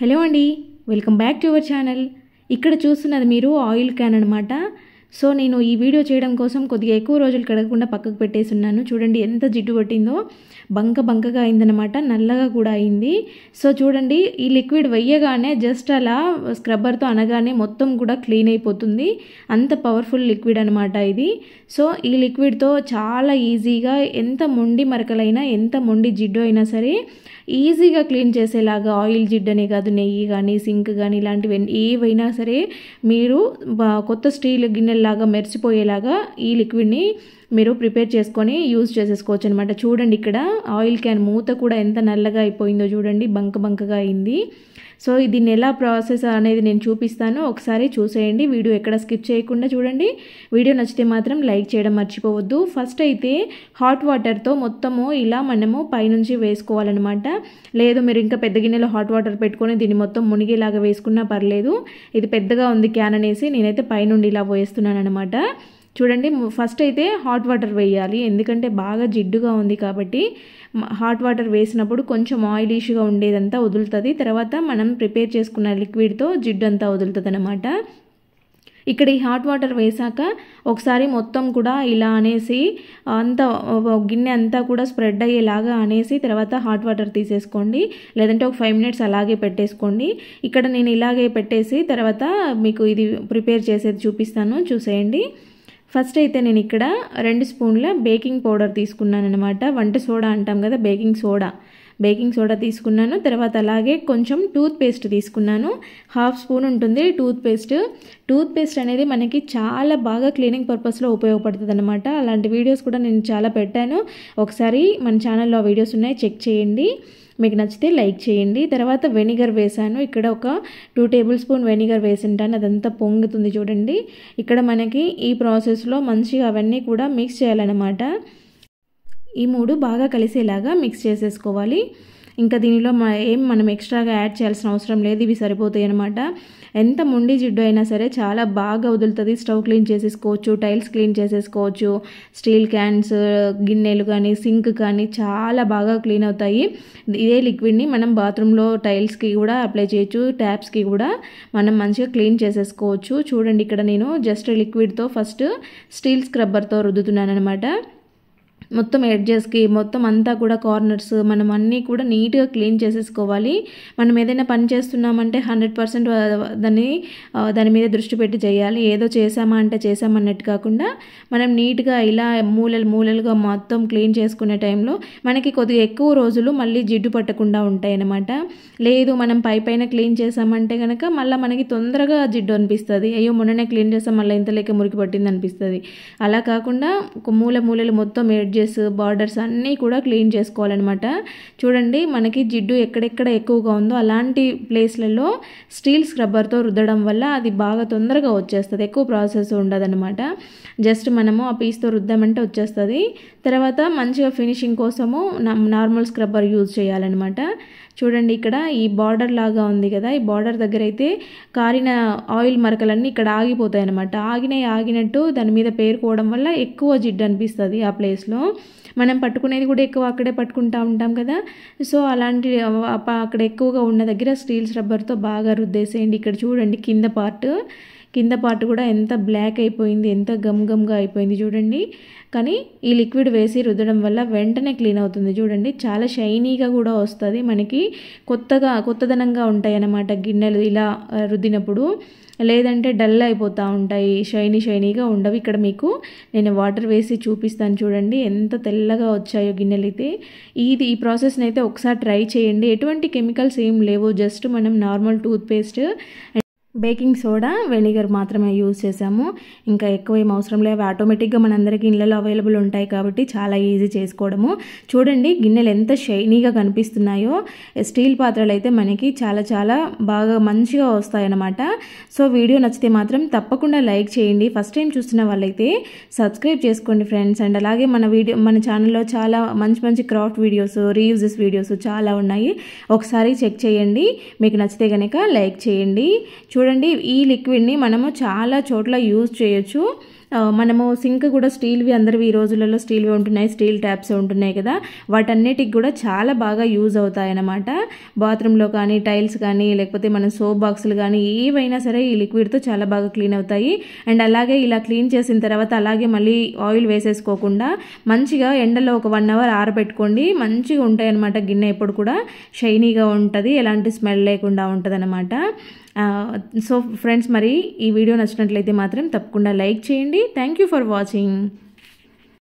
hello అండి welcome back to your channel ఇక్కడ చూస్తున్నది మీరు ఆయిల్ క్యాన్ అనమాట సో నేను ఈ వీడియో చేయడం కోసం కొద్దిగా ఎక్కువ రోజులు కడగకుండా పక్కకు పెట్టేసి ఉన్నాను చూడండి ఎంత జిడ్డు పట్టిందో బంక బంకగా అయిందనమాట నల్లగా కూడా అయింది సో చూడండి ఈ లిక్విడ్ వెయ్యగానే జస్ట్ అలా స్క్రబ్బర్తో అనగానే మొత్తం కూడా క్లీన్ అయిపోతుంది అంత పవర్ఫుల్ లిక్విడ్ అనమాట ఇది సో ఈ లిక్విడ్తో చాలా ఈజీగా ఎంత మొండి మరకలైనా ఎంత మొండి జిడ్డు అయినా సరే ఈజీగా క్లీన్ చేసేలాగా ఆయిల్ జిడ్డనే కాదు నెయ్యి కానీ సింక్ కానీ ఇలాంటివి ఏవైనా సరే మీరు కొత్త స్టీల్ గిన్నెలాగా మెరిచిపోయేలాగా ఈ లిక్విడ్ని మీరు ప్రిపేర్ చేసుకొని యూజ్ చేసేసుకోవచ్చు అనమాట చూడండి ఇక్కడ ఆయిల్ క్యాన్ మూత కూడా ఎంత నల్లగా అయిపోయిందో చూడండి బంక బంకగా అయింది సో దీన్ని ఎలా ప్రాసెస్ అనేది నేను చూపిస్తాను ఒకసారి చూసేయండి వీడియో ఎక్కడ స్కిప్ చేయకుండా చూడండి వీడియో నచ్చితే మాత్రం లైక్ చేయడం మర్చిపోవద్దు ఫస్ట్ అయితే హాట్ వాటర్తో మొత్తము ఇలా మనము పైనుంచి వేసుకోవాలన్నమాట లేదు మీరు ఇంకా పెద్ద గిన్నెలో హాట్ వాటర్ పెట్టుకొని దీన్ని మొత్తం మునిగేలాగా వేసుకున్నా పర్లేదు ఇది పెద్దగా ఉంది క్యాన్ అనేసి నేనైతే పైనుండి ఇలా పోయేస్తున్నాను అనమాట చూడండి ఫస్ట్ అయితే హాట్ వాటర్ వేయాలి ఎందుకంటే బాగా జిడ్డుగా ఉంది కాబట్టి హాట్ వాటర్ వేసినప్పుడు కొంచెం ఆయిలిష్గా ఉండేదంతా వదులుతుంది తర్వాత మనం ప్రిపేర్ చేసుకున్న లిక్విడ్తో జిడ్డు అంతా వదులుతుంది అనమాట ఇక్కడ ఈ హాట్ వాటర్ వేసాక ఒకసారి మొత్తం కూడా ఇలా అనేసి అంత గిన్నె అంతా కూడా స్ప్రెడ్ అయ్యేలాగా అనేసి తర్వాత హాట్ వాటర్ తీసేసుకోండి లేదంటే ఒక ఫైవ్ మినిట్స్ అలాగే పెట్టేసుకోండి ఇక్కడ నేను ఇలాగే పెట్టేసి తర్వాత మీకు ఇది ప్రిపేర్ చేసేది చూపిస్తాను చూసేయండి ఫస్ట్ అయితే నేను ఇక్కడ రెండు స్పూన్ల బేకింగ్ పౌడర్ తీసుకున్నాను అనమాట వంట సోడా అంటాం కదా బేకింగ్ సోడా బేకింగ్ సోడా తీసుకున్నాను తర్వాత అలాగే కొంచెం టూత్ పేస్ట్ తీసుకున్నాను హాఫ్ స్పూన్ ఉంటుంది టూత్ పేస్ట్ టూత్ పేస్ట్ అనేది మనకి చాలా బాగా క్లీనింగ్ పర్పస్లో ఉపయోగపడుతుంది అనమాట అలాంటి వీడియోస్ కూడా నేను చాలా పెట్టాను ఒకసారి మన ఛానల్లో వీడియోస్ ఉన్నాయి చెక్ చేయండి మీకు నచ్చితే లైక్ చేయండి తర్వాత వెనిగర్ వేశాను ఇక్కడ ఒక టూ టేబుల్ స్పూన్ వెనిగర్ వేసింటాను అదంతా పొంగుతుంది చూడండి ఇక్కడ మనకి ఈ ప్రాసెస్లో మంచిగా అవన్నీ కూడా మిక్స్ చేయాలన్నమాట ఈ మూడు బాగా కలిసేలాగా మిక్స్ చేసేసుకోవాలి ఇంకా దీనిలో ఏం మనం ఎక్స్ట్రాగా యాడ్ చేయాల్సిన అవసరం లేదు ఇవి సరిపోతాయి అనమాట ఎంత మొండి జిడ్డు అయినా సరే చాలా బాగా వదులుతుంది స్టవ్ క్లీన్ చేసేసుకోవచ్చు టైల్స్ క్లీన్ చేసేసుకోవచ్చు స్టీల్ క్యాన్స్ గిన్నెలు కానీ సింక్ కానీ చాలా బాగా క్లీన్ అవుతాయి ఇదే లిక్విడ్ని మనం బాత్రూంలో టైల్స్కి కూడా అప్లై చేయొచ్చు ట్యాప్స్కి కూడా మనం మంచిగా క్లీన్ చేసేసుకోవచ్చు చూడండి ఇక్కడ నేను జస్ట్ లిక్విడ్తో ఫస్ట్ స్టీల్ స్క్రబ్బర్తో రుద్దుతున్నాను అనమాట మొత్తం ఎడ్జెస్కి మొత్తం అంతా కూడా కార్నర్స్ మనం అన్నీ కూడా నీట్గా క్లీన్ చేసేసుకోవాలి మనం ఏదైనా పని చేస్తున్నామంటే హండ్రెడ్ పర్సెంట్ దాన్ని దాని మీద దృష్టి పెట్టి చేయాలి ఏదో చేసామా అంటే చేసామన్నట్టు కాకుండా మనం నీట్గా ఇలా మూలలు మూలలుగా మొత్తం క్లీన్ చేసుకునే టైంలో మనకి కొద్దిగా ఎక్కువ రోజులు మళ్ళీ జిడ్డు పట్టకుండా ఉంటాయి అన్నమాట లేదు మనం పై పైన క్లీన్ చేసామంటే కనుక మళ్ళీ మనకి తొందరగా జిడ్డు అనిపిస్తుంది అయ్యో మొన్ననే క్లీన్ చేస్తాం మళ్ళీ ఇంత లేక మురికి పట్టింది అనిపిస్తుంది అలా కాకుండా మూల మూలలు మొత్తం ఎడ్జ్ ఎడ్జెస్ బార్డర్స్ అన్నీ కూడా క్లీన్ చేసుకోవాలన్నమాట చూడండి మనకి జిడ్డు ఎక్కడెక్కడ ఎక్కువగా ఉందో అలాంటి ప్లేస్లలో స్టీల్ స్క్రబ్బర్తో రుద్దడం వల్ల అది బాగా తొందరగా వచ్చేస్తుంది ఎక్కువ ప్రాసెస్ ఉండదన్నమాట జస్ట్ మనము ఆ పీస్తో రుద్దామంటే వచ్చేస్తుంది తర్వాత మంచిగా ఫినిషింగ్ కోసము నార్మల్ స్క్రబ్బర్ యూజ్ చేయాలన్నమాట చూడండి ఇక్కడ ఈ బార్డర్ లాగా ఉంది కదా ఈ బార్డర్ దగ్గర అయితే కారిన ఆయిల్ మరకలన్నీ ఇక్కడ ఆగిపోతాయి అనమాట ఆగినాయి ఆగినట్టు దాని మీద పేరుకోవడం వల్ల ఎక్కువ జిడ్డు అనిపిస్తుంది ఆ ప్లేస్లో మనం పట్టుకునేది కూడా ఎక్కువ అక్కడే పట్టుకుంటూ ఉంటాం కదా సో అలాంటి అక్కడ ఎక్కువగా ఉన్న దగ్గర స్టీల్స్ రబ్బర్తో బాగా రుద్దేసేయండి ఇక్కడ చూడండి కింద పార్ట్ కింద పార్ట్ కూడా ఎంత బ్లాక్ అయిపోయింది ఎంత గమ్ గమ్గా అయిపోయింది చూడండి కానీ ఈ లిక్విడ్ వేసి రుద్దడం వల్ల వెంటనే క్లీన్ అవుతుంది చూడండి చాలా షైనీగా కూడా వస్తుంది మనకి కొత్తగా కొత్తదనంగా ఉంటాయి అన్నమాట గిన్నెలు ఇలా రుద్దినప్పుడు లేదంటే డల్ అయిపోతూ ఉంటాయి షైనీ షైనీగా ఉండవు ఇక్కడ మీకు నేను వాటర్ వేసి చూపిస్తాను చూడండి ఎంత తెల్లగా వచ్చాయో గిన్నెలు అయితే ఇది ఈ ప్రాసెస్ని అయితే ఒకసారి ట్రై చేయండి ఎటువంటి కెమికల్స్ ఏం లేవు జస్ట్ మనం normal toothpaste baking soda vinegar మాత్రమే యూజ్ చేసాము ఇంకా ఎక్కువ ఏం అవసరం లేవు ఆటోమేటిక్గా మనందరికీ ఇళ్ళలో అవైలబుల్ ఉంటాయి కాబట్టి చాలా ఈజీ చేసుకోవడము చూడండి గిన్నెలు ఎంత షైనీగా కనిపిస్తున్నాయో స్టీల్ పాత్రలు అయితే మనకి చాలా చాలా బాగా మంచిగా వస్తాయన్నమాట సో వీడియో నచ్చితే మాత్రం తప్పకుండా లైక్ చేయండి ఫస్ట్ టైం చూస్తున్న వాళ్ళైతే సబ్స్క్రైబ్ చేసుకోండి ఫ్రెండ్స్ అండ్ అలాగే మన వీడియో మన ఛానల్లో చాలా మంచి మంచి క్రాఫ్ట్ వీడియోస్ రీయూజెస్ వీడియోస్ చాలా ఉన్నాయి ఒకసారి చెక్ చేయండి మీకు నచ్చితే కనుక లైక్ చేయండి చూడండి చూడండి ఈ లిక్విడ్ని మనము చాలా చోట్ల యూజ్ చేయొచ్చు మనము సింక్ కూడా స్టీల్వి అందరివి ఈ రోజులలో స్టీల్వి ఉంటున్నాయి స్టీల్ ట్యాప్స్ ఉంటున్నాయి కదా వాటన్నిటికి కూడా చాలా బాగా యూజ్ అవుతాయి అన్నమాట బాత్రూంలో కానీ టైల్స్ కానీ లేకపోతే మన సోప్ బాక్సులు కానీ ఏవైనా సరే ఈ లిక్విడ్తో చాలా బాగా క్లీన్ అవుతాయి అండ్ అలాగే ఇలా క్లీన్ చేసిన తర్వాత అలాగే మళ్ళీ ఆయిల్ వేసేసుకోకుండా మంచిగా ఎండలో ఒక వన్ అవర్ ఆరబెట్టుకోండి మంచిగా ఉంటాయి అన్నమాట గిన్నె ఎప్పుడు కూడా షైనీగా ఉంటుంది ఎలాంటి స్మెల్ లేకుండా ఉంటుంది సో ఫ్రెండ్స్ మరి ఈ వీడియో నచ్చినట్లయితే మాత్రం తప్పకుండా లైక్ చేయండి థ్యాంక్ యూ ఫర్ వాచింగ్